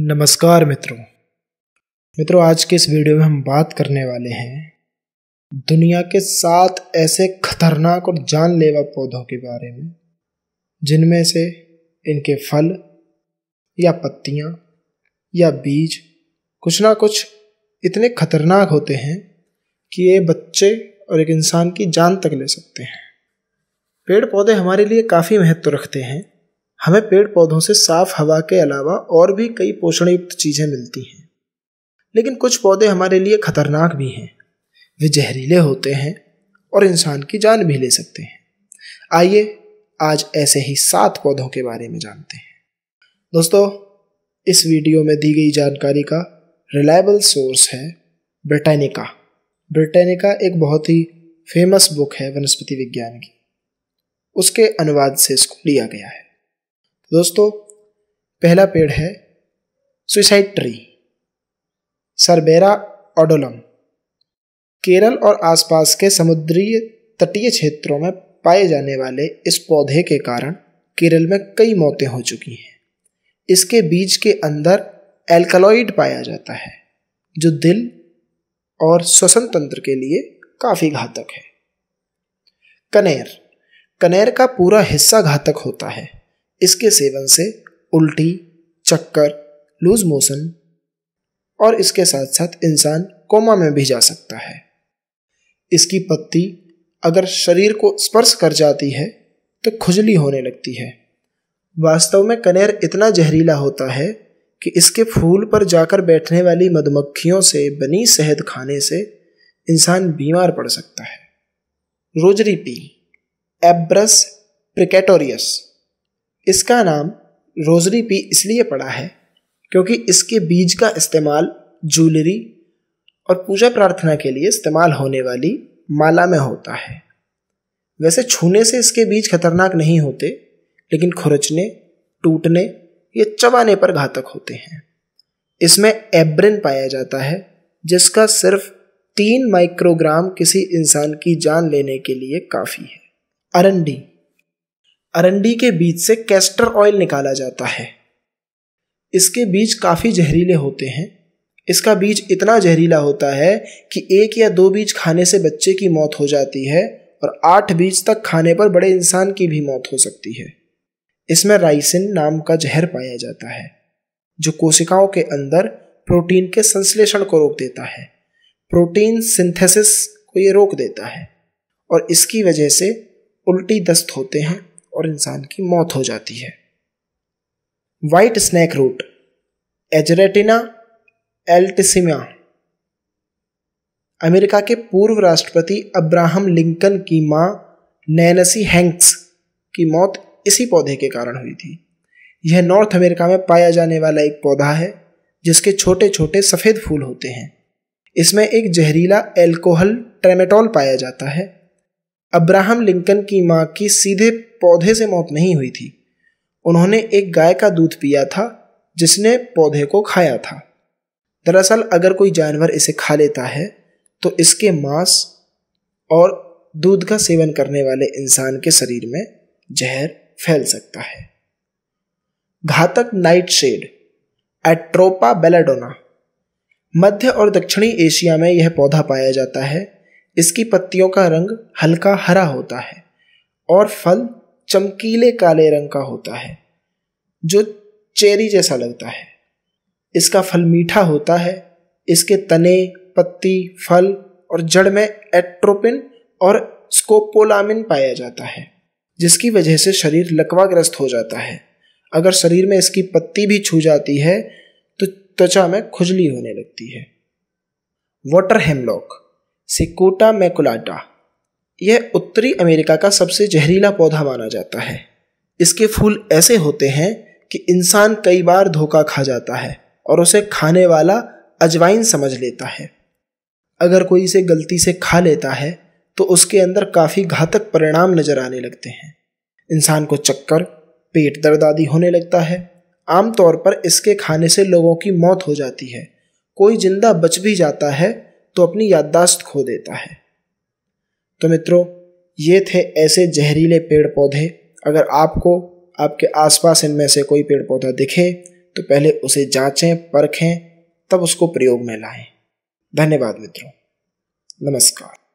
नमस्कार मित्रों मित्रों आज के इस वीडियो में हम बात करने वाले हैं दुनिया के सात ऐसे खतरनाक और जानलेवा पौधों के बारे में जिनमें से इनके फल या पत्तियां या बीज कुछ ना कुछ इतने खतरनाक होते हैं कि ये बच्चे और एक इंसान की जान तक ले सकते हैं पेड़ पौधे हमारे लिए काफ़ी महत्व रखते हैं हमें पेड़ पौधों से साफ हवा के अलावा और भी कई पोषण युक्त चीज़ें मिलती हैं लेकिन कुछ पौधे हमारे लिए खतरनाक भी हैं वे जहरीले होते हैं और इंसान की जान भी ले सकते हैं आइए आज ऐसे ही सात पौधों के बारे में जानते हैं दोस्तों इस वीडियो में दी गई जानकारी का रिलायबल सोर्स है ब्रिटानिका ब्रिटानिका एक बहुत ही फेमस बुक है वनस्पति विज्ञान की उसके अनुवाद से इसको लिया गया है दोस्तों पहला पेड़ है suicide tree Cerbera odollam Kerala और आसपास के समुद्रीय तटीय क्षेत्रों में पाए जाने वाले इस पौधे के कारण केरल में कई मौतें हो चुकी हैं इसके बीज के अंदर एल्कलॉइड पाया जाता है जो दिल और श्वसन तंत्र के लिए काफ़ी घातक है कनेर कनेर का पूरा हिस्सा घातक होता है इसके सेवन से उल्टी चक्कर लूज मोशन और इसके साथ साथ इंसान कोमा में भी जा सकता है इसकी पत्ती अगर शरीर को स्पर्श कर जाती है तो खुजली होने लगती है वास्तव में कनेर इतना जहरीला होता है कि इसके फूल पर जाकर बैठने वाली मधुमक्खियों से बनी शहद खाने से इंसान बीमार पड़ सकता है रोजरी पी एब्रस प्रिकेटोरियस इसका नाम रोजरी पी इसलिए पड़ा है क्योंकि इसके बीज का इस्तेमाल ज्वेलरी और पूजा प्रार्थना के लिए इस्तेमाल होने वाली माला में होता है वैसे छूने से इसके बीज खतरनाक नहीं होते लेकिन खुरचने टूटने या चबाने पर घातक होते हैं इसमें एब्रिन पाया जाता है जिसका सिर्फ तीन माइक्रोग्राम किसी इंसान की जान लेने के लिए काफ़ी है अरंडी अरंडी के बीज से कैस्टर ऑयल निकाला जाता है इसके बीज काफ़ी जहरीले होते हैं इसका बीज इतना जहरीला होता है कि एक या दो बीज खाने से बच्चे की मौत हो जाती है और आठ बीज तक खाने पर बड़े इंसान की भी मौत हो सकती है इसमें राइसिन नाम का जहर पाया जाता है जो कोशिकाओं के अंदर प्रोटीन के संश्लेषण को रोक देता है प्रोटीन सिंथेसिस को ये रोक देता है और इसकी वजह से उल्टी दस्त होते हैं और इंसान की मौत हो जाती है white snake root Ageratina altissima America के पूर्व राष्ट्रपति अब्राहम लिंकन की मां नैनसी हैंक्स की मौत इसी पौधे के कारण हुई थी यह नॉर्थ अमेरिका में पाया जाने वाला एक पौधा है जिसके छोटे छोटे सफ़ेद फूल होते हैं इसमें एक जहरीला एल्कोहल ट्रेमेटॉल पाया जाता है अब्राहम लिंकन की माँ की सीधे पौधे से मौत नहीं हुई थी उन्होंने एक गाय का दूध पिया था जिसने पौधे को खाया था दरअसल अगर कोई जानवर इसे खा लेता है तो इसके मांस और दूध का सेवन करने वाले इंसान के शरीर में जहर फैल सकता है घातक नाइट शेड एट्रोपा बेलाडोना मध्य और दक्षिणी एशिया में यह पौधा पाया जाता है इसकी पत्तियों का रंग हल्का हरा होता है और फल चमकीले काले रंग का होता है जो चेरी जैसा लगता है इसका फल मीठा होता है इसके तने पत्ती फल और जड़ में एट्रोपिन और स्कोपोलामिन पाया जाता है जिसकी वजह से शरीर लकवाग्रस्त हो जाता है अगर शरीर में इसकी पत्ती भी छू जाती है तो त्वचा में खुजली होने लगती है वाटर हेमलॉक सिकोटा मैकुलाटा यह उत्तरी अमेरिका का सबसे जहरीला पौधा माना जाता है इसके फूल ऐसे होते हैं कि इंसान कई बार धोखा खा जाता है और उसे खाने वाला अजवाइन समझ लेता है अगर कोई इसे गलती से खा लेता है तो उसके अंदर काफ़ी घातक परिणाम नजर आने लगते हैं इंसान को चक्कर पेट दर्द आदि होने लगता है आमतौर पर इसके खाने से लोगों की मौत हो जाती है कोई जिंदा बच भी जाता है तो अपनी याददाश्त खो देता है तो मित्रों ये थे ऐसे जहरीले पेड़ पौधे अगर आपको आपके आसपास इनमें से कोई पेड़ पौधा दिखे तो पहले उसे जांचें परखें तब उसको प्रयोग में लाएं धन्यवाद मित्रों नमस्कार